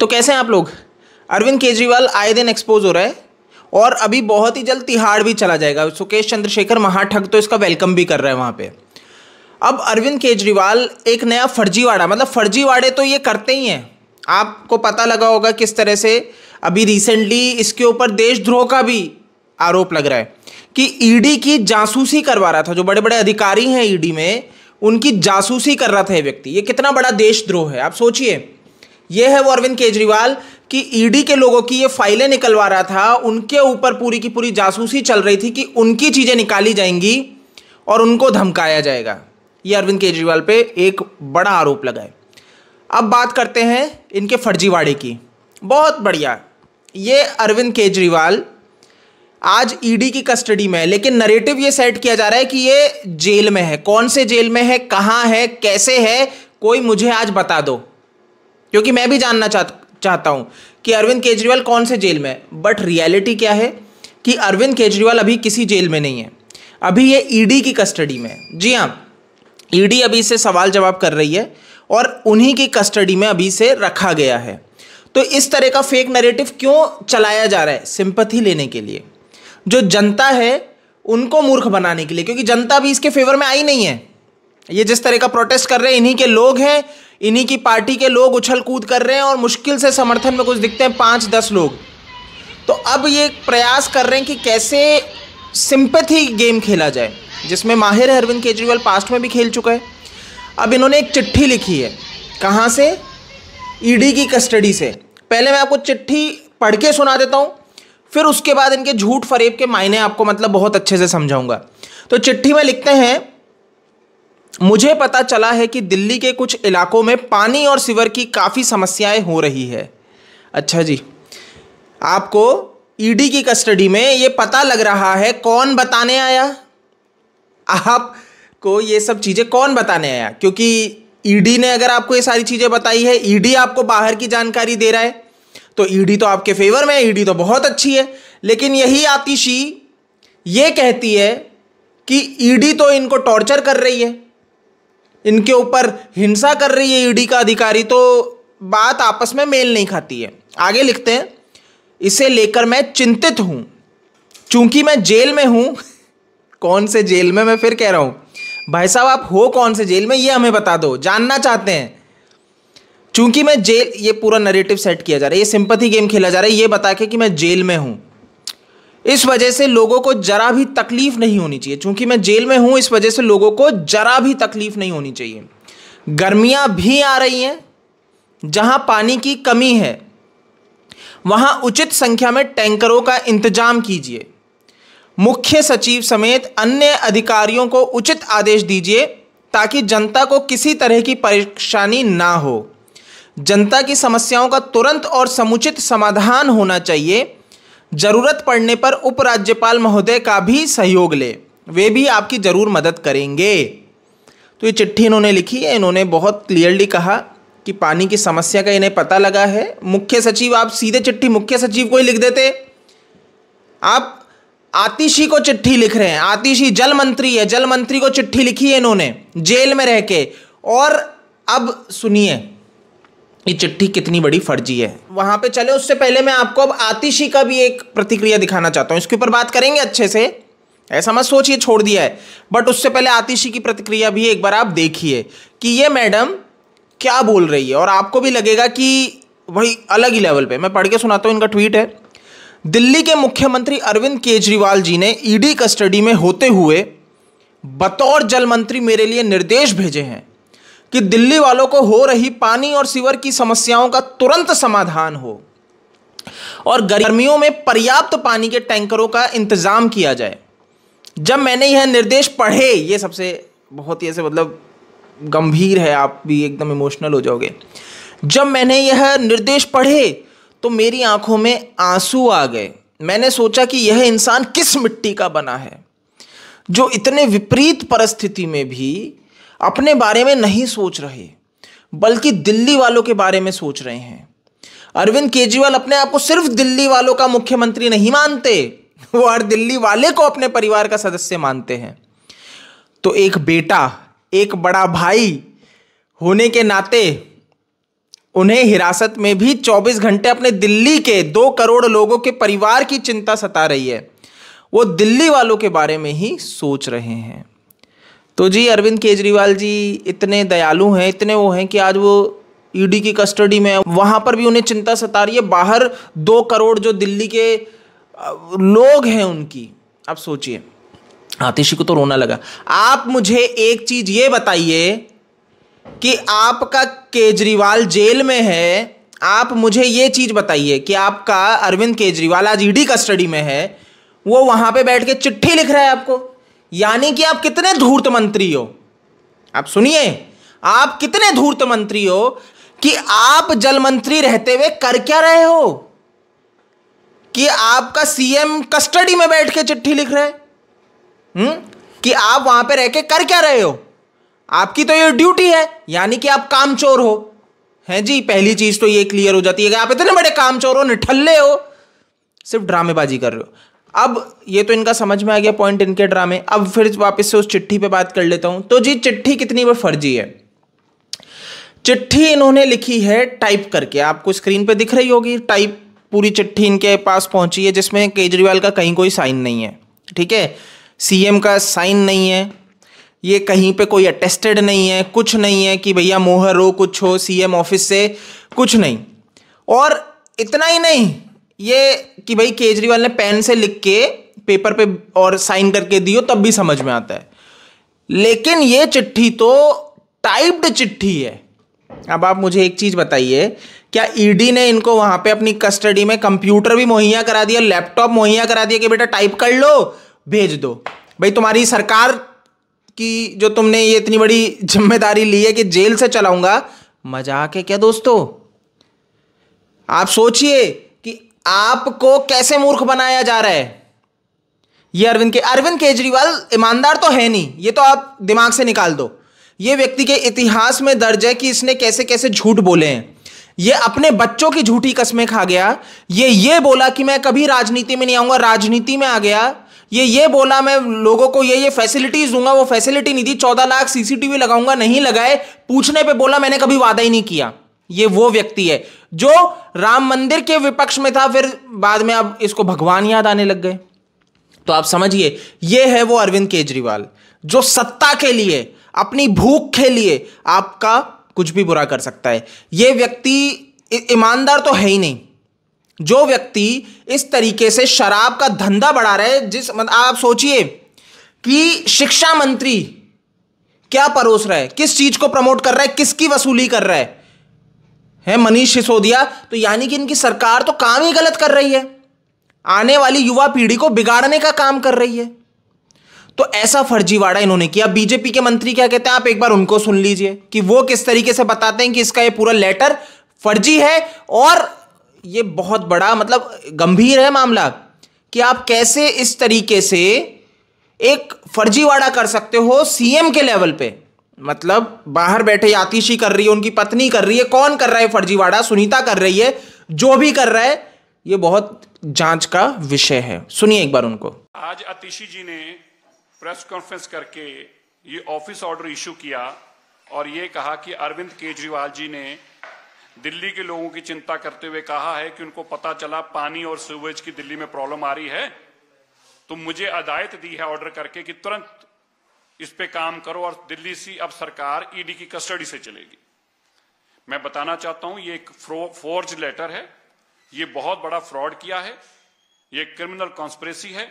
तो कैसे हैं आप लोग अरविंद केजरीवाल आए दिन एक्सपोज हो रहा है और अभी बहुत ही जल्द तिहाड़ भी चला जाएगा सुकेश चंद्रशेखर महाठग तो इसका वेलकम भी कर रहा है वहाँ पे अब अरविंद केजरीवाल एक नया फर्जीवाड़ा मतलब फर्जीवाड़े तो ये करते ही हैं आपको पता लगा होगा किस तरह से अभी रिसेंटली इसके ऊपर देशद्रोह का भी आरोप लग रहा है कि ईडी e की जासूसी करवा रहा था जो बड़े बड़े अधिकारी हैं ईडी e में उनकी जासूसी कर रहा था ये व्यक्ति ये कितना बड़ा देशद्रोह है आप सोचिए ये है वो अरविंद केजरीवाल कि ईडी e के लोगों की ये फाइलें निकलवा रहा था उनके ऊपर पूरी की पूरी जासूसी चल रही थी कि उनकी चीज़ें निकाली जाएंगी और उनको धमकाया जाएगा ये अरविंद केजरीवाल पे एक बड़ा आरोप लगाए अब बात करते हैं इनके फर्जीवाड़े की बहुत बढ़िया ये अरविंद केजरीवाल आज ईडी e की कस्टडी में है लेकिन नरेटिव ये सेट किया जा रहा है कि ये जेल में है कौन से जेल में है कहाँ है कैसे है कोई मुझे आज बता दो क्योंकि मैं भी जानना चाह चाहता हूं कि अरविंद केजरीवाल कौन से जेल में है बट रियलिटी क्या है कि अरविंद केजरीवाल अभी किसी जेल में नहीं है अभी ये ईडी e की कस्टडी में है जी हाँ ईडी e अभी इससे सवाल जवाब कर रही है और उन्हीं की कस्टडी में अभी से रखा गया है तो इस तरह का फेक नेरेटिव क्यों चलाया जा रहा है सिंपथी लेने के लिए जो जनता है उनको मूर्ख बनाने के लिए क्योंकि जनता भी इसके फेवर में आई नहीं है ये जिस तरह का प्रोटेस्ट कर रहे हैं इन्हीं के लोग हैं इन्हीं की पार्टी के लोग उछल कूद कर रहे हैं और मुश्किल से समर्थन में कुछ दिखते हैं पाँच दस लोग तो अब ये प्रयास कर रहे हैं कि कैसे सिंपथी गेम खेला जाए जिसमें माहिर है अरविंद केजरीवाल पास्ट में भी खेल चुका है अब इन्होंने एक चिट्ठी लिखी है कहाँ से ईडी e की कस्टडी से पहले मैं आपको चिट्ठी पढ़ के सुना देता हूँ फिर उसके बाद इनके झूठ फरेब के मायने आपको मतलब बहुत अच्छे से समझाऊंगा तो चिट्ठी में लिखते हैं मुझे पता चला है कि दिल्ली के कुछ इलाकों में पानी और सिवर की काफ़ी समस्याएं हो रही है अच्छा जी आपको ईडी e की कस्टडी में ये पता लग रहा है कौन बताने आया आपको ये सब चीज़ें कौन बताने आया क्योंकि ईडी e ने अगर आपको ये सारी चीज़ें बताई है ईडी e आपको बाहर की जानकारी दे रहा है तो ईडी तो आपके फेवर में है ईडी तो बहुत अच्छी है लेकिन यही आतिशी ये कहती है कि ईडी तो इनको टॉर्चर कर रही है इनके ऊपर हिंसा कर रही है ईडी का अधिकारी तो बात आपस में मेल नहीं खाती है आगे लिखते हैं इसे लेकर मैं चिंतित हूं चूंकि मैं जेल में हूं कौन से जेल में मैं फिर कह रहा हूं भाई साहब आप हो कौन से जेल में ये हमें बता दो जानना चाहते हैं चूंकि मैं जेल ये पूरा नरेटिव सेट किया जा रहा है ये सिंपथी गेम खेला जा रहा है ये बता के कि मैं जेल में हूँ इस वजह से लोगों को जरा भी तकलीफ नहीं होनी चाहिए क्योंकि मैं जेल में हूँ इस वजह से लोगों को जरा भी तकलीफ नहीं होनी चाहिए गर्मियाँ भी आ रही हैं जहाँ पानी की कमी है वहाँ उचित संख्या में टैंकरों का इंतजाम कीजिए मुख्य सचिव समेत अन्य अधिकारियों को उचित आदेश दीजिए ताकि जनता को किसी तरह की परेशानी ना हो जनता की समस्याओं का तुरंत और समुचित समाधान होना चाहिए जरूरत पड़ने पर उपराज्यपाल महोदय का भी सहयोग ले वे भी आपकी ज़रूर मदद करेंगे तो ये चिट्ठी इन्होंने लिखी है इन्होंने बहुत क्लियरली कहा कि पानी की समस्या का इन्हें पता लगा है मुख्य सचिव आप सीधे चिट्ठी मुख्य सचिव को ही लिख देते आप आतिशी को चिट्ठी लिख रहे हैं आतिशी जल मंत्री है जल मंत्री को चिट्ठी लिखी है इन्होंने जेल में रह के और अब सुनिए ये चिट्ठी कितनी बड़ी फर्जी है वहां पे चले उससे पहले मैं आपको अब आतिशी का भी एक प्रतिक्रिया दिखाना चाहता हूं इसके ऊपर बात करेंगे अच्छे से ऐसा मत सोचिए छोड़ दिया है बट उससे पहले आतिशी की प्रतिक्रिया भी एक बार आप देखिए कि ये मैडम क्या बोल रही है और आपको भी लगेगा कि वही अलग ही लेवल पे मैं पढ़ के सुनाता हूँ इनका ट्वीट है दिल्ली के मुख्यमंत्री अरविंद केजरीवाल जी ने ईडी कस्टडी में होते हुए बतौर जल मंत्री मेरे लिए निर्देश भेजे हैं कि दिल्ली वालों को हो रही पानी और सीवर की समस्याओं का तुरंत समाधान हो और गर्मियों में पर्याप्त पानी के टैंकरों का इंतजाम किया जाए जब मैंने यह निर्देश पढ़े ये सबसे बहुत ही ऐसे मतलब गंभीर है आप भी एकदम इमोशनल हो जाओगे जब मैंने यह निर्देश पढ़े तो मेरी आंखों में आंसू आ गए मैंने सोचा कि यह इंसान किस मिट्टी का बना है जो इतने विपरीत परिस्थिति में भी अपने बारे में नहीं सोच रहे बल्कि दिल्ली वालों के बारे में सोच रहे हैं अरविंद केजरीवाल अपने आप को सिर्फ दिल्ली वालों का मुख्यमंत्री नहीं मानते वो हर दिल्ली वाले को अपने परिवार का सदस्य मानते हैं तो एक बेटा एक बड़ा भाई होने के नाते उन्हें हिरासत में भी 24 घंटे अपने दिल्ली के दो करोड़ लोगों के परिवार की चिंता सता रही है वो दिल्ली वालों के बारे में ही सोच रहे हैं तो जी अरविंद केजरीवाल जी इतने दयालु हैं इतने वो हैं कि आज वो ईडी e की कस्टडी में वहाँ पर भी उन्हें चिंता सता रही है बाहर दो करोड़ जो दिल्ली के लोग हैं उनकी आप सोचिए आतिशी को तो रोना लगा आप मुझे एक चीज़ ये बताइए कि आपका केजरीवाल जेल में है आप मुझे ये चीज़ बताइए कि आपका अरविंद केजरीवाल आज ईडी e कस्टडी में है वो वहाँ पे बैठ के चिट्ठी लिख रहा है आपको यानी कि आप कितने धूर्त मंत्री हो आप सुनिए आप कितने धूर्त मंत्री हो कि आप जल मंत्री रहते हुए कर क्या रहे हो कि आपका सीएम कस्टडी में बैठ के चिट्ठी लिख रहे हैं हम्म? कि आप वहां पे रह के कर क्या रहे हो आपकी तो ये ड्यूटी है यानी कि आप कामचोर हो हैं जी पहली चीज तो ये क्लियर हो जाती है कि आप इतने बड़े कामचोर हो निठल्ले हो सिर्फ ड्रामेबाजी कर रहे हो अब ये तो इनका समझ में आ गया पॉइंट इनके ड्रामे अब फिर वापस से उस चिट्ठी पे बात कर लेता हूं तो जी चिट्ठी कितनी बार फर्जी है चिट्ठी इन्होंने लिखी है टाइप करके आपको स्क्रीन पे दिख रही होगी टाइप पूरी चिट्ठी इनके पास पहुंची है जिसमें केजरीवाल का कहीं कोई साइन नहीं है ठीक है सीएम का साइन नहीं है ये कहीं पे कोई अटेस्टेड नहीं है कुछ नहीं है कि भैया मोहर हो कुछ हो सीएम ऑफिस से कुछ नहीं और इतना ही नहीं ये कि भाई केजरीवाल ने पेन से लिख के पेपर पे और साइन करके दियो तब भी समझ में आता है लेकिन ये चिट्ठी तो टाइप्ड चिट्ठी है अब आप मुझे एक चीज बताइए क्या ईडी e ने इनको वहां पे अपनी कस्टडी में कंप्यूटर भी मुहैया करा दिया लैपटॉप मुहैया करा दिया कि बेटा टाइप कर लो भेज दो भाई तुम्हारी सरकार की जो तुमने ये इतनी बड़ी जिम्मेदारी ली है कि जेल से चलाऊंगा मजाक है क्या दोस्तों आप सोचिए आपको कैसे मूर्ख बनाया जा रहा है ये अरविंद के अरविंद केजरीवाल ईमानदार तो है नहीं ये तो आप दिमाग से निकाल दो ये व्यक्ति के इतिहास में दर्ज है कि इसने कैसे कैसे झूठ बोले हैं ये अपने बच्चों की झूठी कस्में खा गया ये ये बोला कि मैं कभी राजनीति में नहीं आऊंगा राजनीति में आ गया ये ये बोला मैं लोगों को ये ये फैसिलिटीज दूंगा वो फैसिलिटी नहीं दी चौदह लाख सीसीटीवी लगाऊंगा नहीं लगाए पूछने पे बोला मैंने कभी वादा ही नहीं किया ये वो व्यक्ति है जो राम मंदिर के विपक्ष में था फिर बाद में अब इसको भगवान याद आने लग गए तो आप समझिए ये है वो अरविंद केजरीवाल जो सत्ता के लिए अपनी भूख के लिए आपका कुछ भी बुरा कर सकता है ये व्यक्ति ईमानदार तो है ही नहीं जो व्यक्ति इस तरीके से शराब का धंधा बढ़ा रहे जिस मतलब आप सोचिए कि शिक्षा मंत्री क्या परोस रहा है किस चीज को प्रमोट कर रहा है किसकी वसूली कर रहा है हैं मनीष सिसोदिया तो यानी कि इनकी सरकार तो काम ही गलत कर रही है आने वाली युवा पीढ़ी को बिगाड़ने का काम कर रही है तो ऐसा फर्जीवाड़ा इन्होंने किया बीजेपी के मंत्री क्या कहते हैं आप एक बार उनको सुन लीजिए कि वो किस तरीके से बताते हैं कि इसका ये पूरा लेटर फर्जी है और ये बहुत बड़ा मतलब गंभीर है मामला कि आप कैसे इस तरीके से एक फर्जीवाड़ा कर सकते हो सीएम के लेवल पे मतलब बाहर बैठे आतिशी कर रही है उनकी पत्नी कर रही है कौन कर रहा है फर्जीवाड़ा सुनीता कर रही है जो भी कर रहा है ये बहुत जांच का विषय है सुनिए एक बार उनको आज अतिशी जी ने प्रेस कॉन्फ्रेंस करके ये ऑफिस ऑर्डर इश्यू किया और ये कहा कि अरविंद केजरीवाल जी ने दिल्ली के लोगों की चिंता करते हुए कहा है कि उनको पता चला पानी और सीवेज की दिल्ली में प्रॉब्लम आ रही है तो मुझे अदायत दी है ऑर्डर करके कि तुरंत इस पे काम करो और दिल्ली सी अब सरकार ईडी e की कस्टडी से चलेगी मैं बताना चाहता हूं ये एक फोर्ज लेटर है ये बहुत बड़ा फ्रॉड किया है ये क्रिमिनल कॉन्स्परेसी है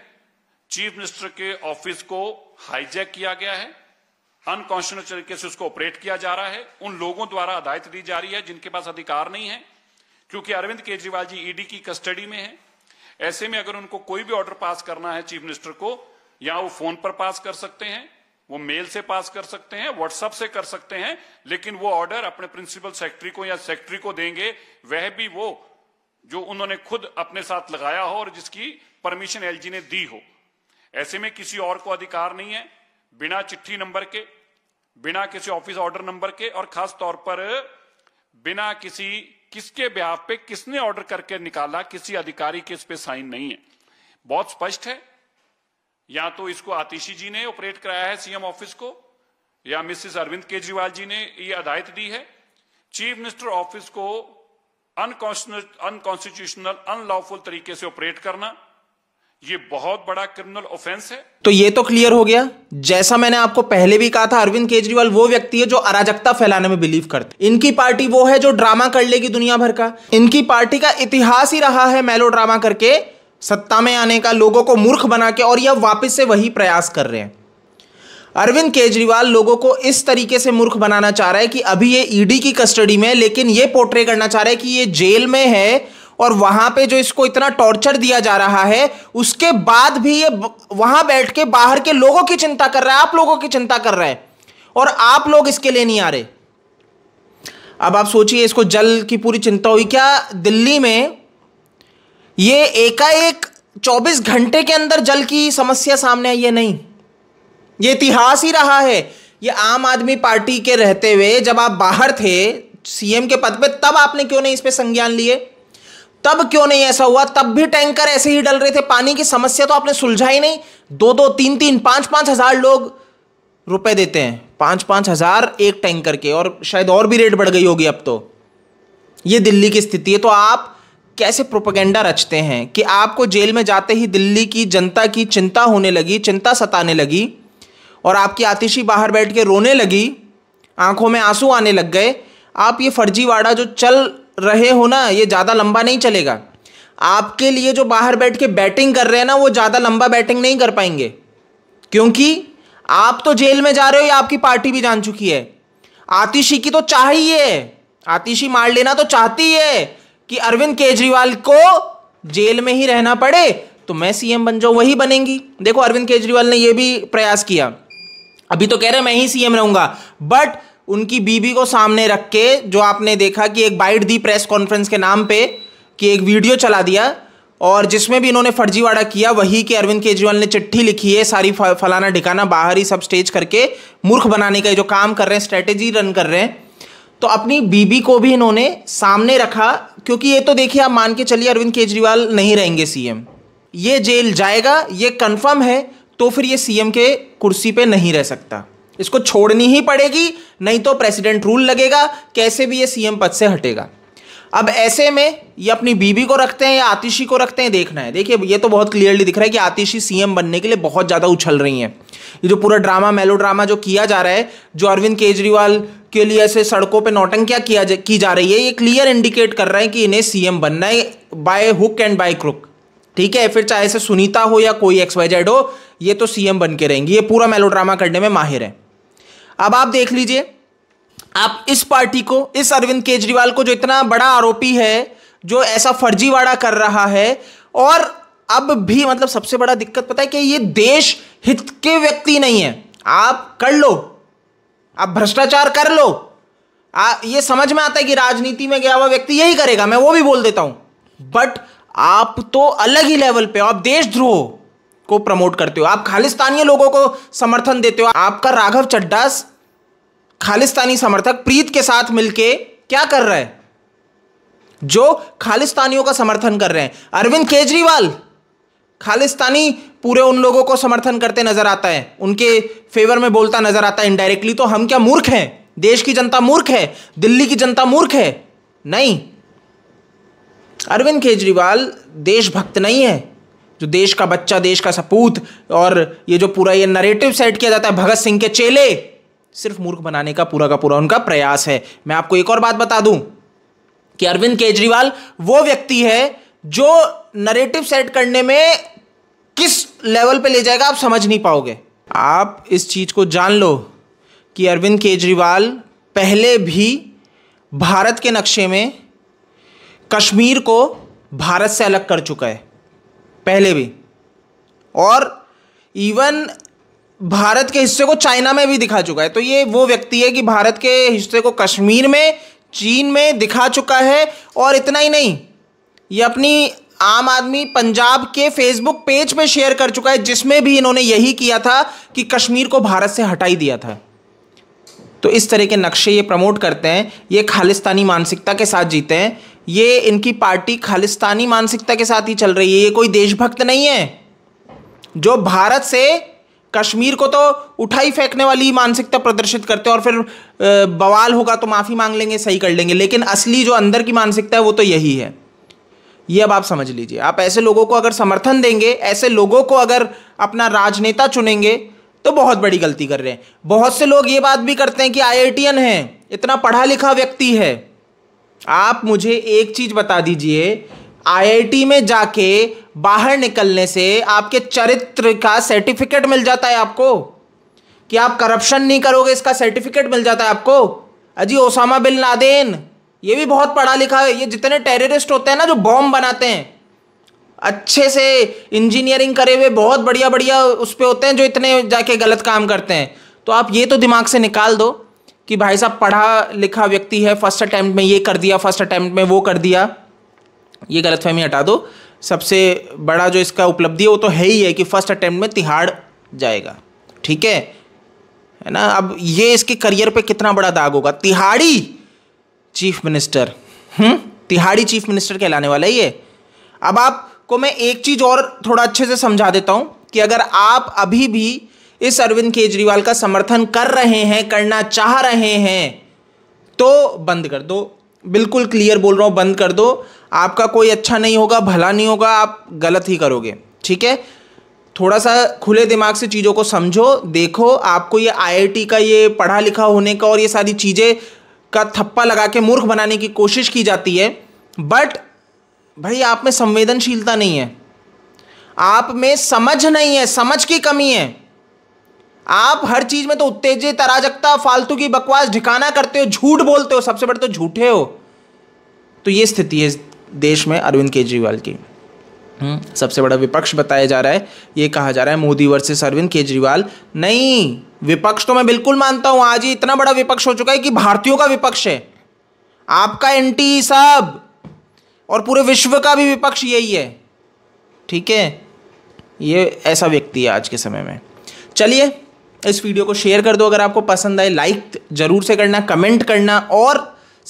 चीफ मिनिस्टर के ऑफिस को हाईजैक किया गया है अनकॉन्स्टिट्यूशनल तरीके से उसको ऑपरेट किया जा रहा है उन लोगों द्वारा हदायत दी जा रही है जिनके पास अधिकार नहीं है क्योंकि अरविंद केजरीवाल जी ईडी e की कस्टडी में है ऐसे में अगर उनको कोई भी ऑर्डर पास करना है चीफ मिनिस्टर को या वो फोन पर पास कर सकते हैं वो मेल से पास कर सकते हैं व्हाट्सएप से कर सकते हैं लेकिन वो ऑर्डर अपने प्रिंसिपल सेक्रेटरी को या सेक्रेटरी को देंगे वह भी वो जो उन्होंने खुद अपने साथ लगाया हो और जिसकी परमिशन एलजी ने दी हो ऐसे में किसी और को अधिकार नहीं है बिना चिट्ठी नंबर के बिना किसी ऑफिस ऑर्डर नंबर के और खास तौर पर बिना किसी किसके ब्याह पे किसने ऑर्डर करके निकाला किसी अधिकारी के इस पे साइन नहीं है बहुत स्पष्ट है या तो इसको आतिशी जी ने ऑपरेट कराया है सीएम ऑफिस को या मिसेस अरविंद केजरीवाल जी ने ये हदायत दी है चीफ मिनिस्टर ऑफिस को अनकॉन्स्टिट्यूशनल अनलॉफुल तरीके से ऑपरेट करना ये बहुत बड़ा क्रिमिनल ऑफेंस है तो ये तो क्लियर हो गया जैसा मैंने आपको पहले भी कहा था अरविंद केजरीवाल वो व्यक्ति है जो अराजकता फैलाने में बिलीव करते इनकी पार्टी वो है जो ड्रामा कर लेगी दुनिया भर का इनकी पार्टी का इतिहास ही रहा है मेलो ड्रामा करके सत्ता में आने का लोगों को मूर्ख बना के और यह वापस से वही प्रयास कर रहे हैं अरविंद केजरीवाल लोगों को इस तरीके से मूर्ख बनाना चाह रहा है कि अभी ये ईडी e की कस्टडी में है लेकिन ये पोर्ट्रे करना चाह रहे हैं कि ये जेल में है और वहां पे जो इसको इतना टॉर्चर दिया जा रहा है उसके बाद भी ये वहां बैठ के बाहर के लोगों की चिंता कर रहा है आप लोगों की चिंता कर रहा है और आप लोग इसके लिए नहीं आ रहे अब आप सोचिए इसको जल की पूरी चिंता हुई क्या दिल्ली में ये एकाएक 24 घंटे के अंदर जल की समस्या सामने आई है नहीं ये इतिहास ही रहा है ये आम आदमी पार्टी के रहते हुए जब आप बाहर थे सीएम के पद पे तब आपने क्यों नहीं इस पर संज्ञान लिए तब क्यों नहीं ऐसा हुआ तब भी टैंकर ऐसे ही डल रहे थे पानी की समस्या तो आपने सुलझा ही नहीं दो दो तीन तीन पांच पांच हजार लोग रुपए देते हैं पांच पांच हजार एक टैंकर के और शायद और भी रेट बढ़ गई होगी अब तो ये दिल्ली की स्थिति है तो आप कैसे प्रोपोगेंडा रचते हैं कि आपको जेल में जाते ही दिल्ली की जनता की चिंता होने लगी चिंता सताने लगी और आपकी आतिशी बाहर बैठ के रोने लगी आंखों में आंसू आने लग गए आप ये फर्जीवाड़ा जो चल रहे हो ना ये ज़्यादा लंबा नहीं चलेगा आपके लिए जो बाहर बैठ के बैटिंग कर रहे हैं ना वो ज़्यादा लंबा बैटिंग नहीं कर पाएंगे क्योंकि आप तो जेल में जा रहे हो या आपकी पार्टी भी जान चुकी है आतिशी की तो चाहिए आतिशी मार लेना तो चाहती है कि अरविंद केजरीवाल को जेल में ही रहना पड़े तो मैं सीएम बन जाऊं वही बनेंगी देखो अरविंद केजरीवाल ने यह भी प्रयास किया अभी तो कह रहे मैं ही सीएम रहूंगा बट उनकी बीबी को सामने रख के जो आपने देखा कि एक बाइट दी प्रेस कॉन्फ्रेंस के नाम पे कि एक वीडियो चला दिया और जिसमें भी इन्होंने फर्जीवाड़ा किया वही कि अरविंद केजरीवाल ने चिट्ठी लिखी है सारी फलाना ढिकाना बाहर ही सब स्टेज करके मूर्ख बनाने का जो काम कर रहे हैं स्ट्रेटेजी रन कर रहे हैं तो अपनी बीबी को भी इन्होंने सामने रखा क्योंकि ये तो देखिए आप मान के चलिए अरविंद केजरीवाल नहीं रहेंगे सीएम ये जेल जाएगा ये कंफर्म है तो फिर ये सीएम के कुर्सी पे नहीं रह सकता इसको छोड़नी ही पड़ेगी नहीं तो प्रेसिडेंट रूल लगेगा कैसे भी ये सीएम पद से हटेगा अब ऐसे में ये अपनी बीबी को रखते हैं या आतिशी को रखते हैं देखना है देखिए ये तो बहुत क्लियरली दिख रहा है कि आतिशी सीएम बनने के लिए बहुत ज़्यादा उछल रही हैं ये जो पूरा ड्रामा मेलो ड्रामा जो किया जा रहा है जो अरविंद केजरीवाल के लिए ऐसे सड़कों पे नोटंग क्या किया जा, की जा रही है ये क्लियर इंडिकेट कर रहे हैं कि इन्हें सीएम बनना है by hook and by crook ठीक है फिर चाहे से सुनीता हो या कोई एक्स वाई जेड हो ये तो सीएम बन के रहेंगी ये पूरा मेलोड्रामा करने में माहिर है अब आप देख लीजिए आप इस पार्टी को इस अरविंद केजरीवाल को जो इतना बड़ा आरोपी है जो ऐसा फर्जीवाड़ा कर रहा है और अब भी मतलब सबसे बड़ा दिक्कत पता है कि ये देश हित के व्यक्ति नहीं है आप कर लो आप भ्रष्टाचार कर लो आ, ये समझ में आता है कि राजनीति में गया हुआ व्यक्ति यही करेगा मैं वो भी बोल देता हूं बट आप तो अलग ही लेवल पे हो आप देशद्रोह को प्रमोट करते हो आप खालिस्तानी लोगों को समर्थन देते हो आपका राघव चड्डा खालिस्तानी समर्थक प्रीत के साथ मिलके क्या कर रहा है जो खालिस्तानियों का समर्थन कर रहे हैं अरविंद केजरीवाल खालिस्तानी पूरे उन लोगों को समर्थन करते नजर आता है उनके फेवर में बोलता नजर आता है इनडायरेक्टली तो हम क्या मूर्ख हैं देश की जनता मूर्ख है दिल्ली की जनता मूर्ख है नहीं अरविंद केजरीवाल देशभक्त नहीं है जो देश का बच्चा देश का सपूत और ये जो पूरा ये नरेटिव सेट किया जाता है भगत सिंह के चेले सिर्फ मूर्ख बनाने का पूरा का पूरा उनका प्रयास है मैं आपको एक और बात बता दूं कि अरविंद केजरीवाल वो व्यक्ति है जो नरेटिव सेट करने में किस लेवल पे ले जाएगा आप समझ नहीं पाओगे आप इस चीज़ को जान लो कि अरविंद केजरीवाल पहले भी भारत के नक्शे में कश्मीर को भारत से अलग कर चुका है पहले भी और इवन भारत के हिस्से को चाइना में भी दिखा चुका है तो ये वो व्यक्ति है कि भारत के हिस्से को कश्मीर में चीन में दिखा चुका है और इतना ही नहीं ये अपनी आम आदमी पंजाब के फेसबुक पेज पे शेयर कर चुका है जिसमें भी इन्होंने यही किया था कि कश्मीर को भारत से हटाई दिया था तो इस तरह के नक्शे ये प्रमोट करते हैं ये खालिस्तानी मानसिकता के साथ जीते हैं ये इनकी पार्टी खालिस्तानी मानसिकता के साथ ही चल रही है ये कोई देशभक्त नहीं है जो भारत से कश्मीर को तो उठाई फेंकने वाली मानसिकता प्रदर्शित करते हैं और फिर बवाल होगा तो माफ़ी मांग लेंगे सही कर लेंगे लेकिन असली जो अंदर की मानसिकता है वो तो यही है ये अब आप समझ लीजिए आप ऐसे लोगों को अगर समर्थन देंगे ऐसे लोगों को अगर अपना राजनेता चुनेंगे तो बहुत बड़ी गलती कर रहे हैं बहुत से लोग ये बात भी करते हैं कि आई है इतना पढ़ा लिखा व्यक्ति है आप मुझे एक चीज बता दीजिए आईआईटी में जाके बाहर निकलने से आपके चरित्र का सर्टिफिकेट मिल जाता है आपको कि आप करप्शन नहीं करोगे इसका सर्टिफिकेट मिल जाता है आपको अजी ओसामा बिन लादेन ये भी बहुत पढ़ा लिखा है ये जितने टेररिस्ट होते हैं ना जो बॉम्ब बनाते हैं अच्छे से इंजीनियरिंग करे हुए बहुत बढ़िया बढ़िया उस पर होते हैं जो इतने जाके गलत काम करते हैं तो आप ये तो दिमाग से निकाल दो कि भाई साहब पढ़ा लिखा व्यक्ति है फर्स्ट अटैम्प्ट में ये कर दिया फर्स्ट अटैम्प्ट में वो कर दिया ये गलत फहमी हटा दो सबसे बड़ा जो इसका उपलब्धि है वो तो है ही है कि फर्स्ट अटैम्प्ट में तिहाड़ जाएगा ठीक है है ना अब ये इसके करियर पे कितना बड़ा दाग होगा तिहाड़ी चीफ मिनिस्टर हम्म तिहाड़ी चीफ मिनिस्टर कहलाने वाला है ये अब आपको मैं एक चीज़ और थोड़ा अच्छे से समझा देता हूँ कि अगर आप अभी भी इस अरविंद केजरीवाल का समर्थन कर रहे हैं करना चाह रहे हैं तो बंद कर दो बिल्कुल क्लियर बोल रहा हूँ बंद कर दो आपका कोई अच्छा नहीं होगा भला नहीं होगा आप गलत ही करोगे ठीक है थोड़ा सा खुले दिमाग से चीज़ों को समझो देखो आपको ये आईआईटी का ये पढ़ा लिखा होने का और ये सारी चीज़ें का थप्पा लगा के मूर्ख बनाने की कोशिश की जाती है बट भाई आप में संवेदनशीलता नहीं है आप में समझ नहीं है समझ की कमी है आप हर चीज में तो उत्तेजित अराजकता फालतू की बकवास ढिकाना करते हो झूठ बोलते हो सबसे बड़े तो झूठे हो तो ये स्थिति है देश में अरविंद केजरीवाल की हम्म, सबसे बड़ा विपक्ष बताया जा रहा है ये कहा जा रहा है मोदी वर्सेस अरविंद केजरीवाल नहीं विपक्ष तो मैं बिल्कुल मानता हूँ आज ही इतना बड़ा विपक्ष हो चुका है कि भारतीयों का विपक्ष है आपका एंटी सब और पूरे विश्व का भी विपक्ष यही है ठीक है ये ऐसा व्यक्ति है आज के समय में चलिए इस वीडियो को शेयर कर दो अगर आपको पसंद आए लाइक ज़रूर से करना कमेंट करना और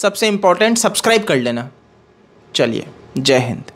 सबसे इंपॉर्टेंट सब्सक्राइब कर लेना चलिए जय हिंद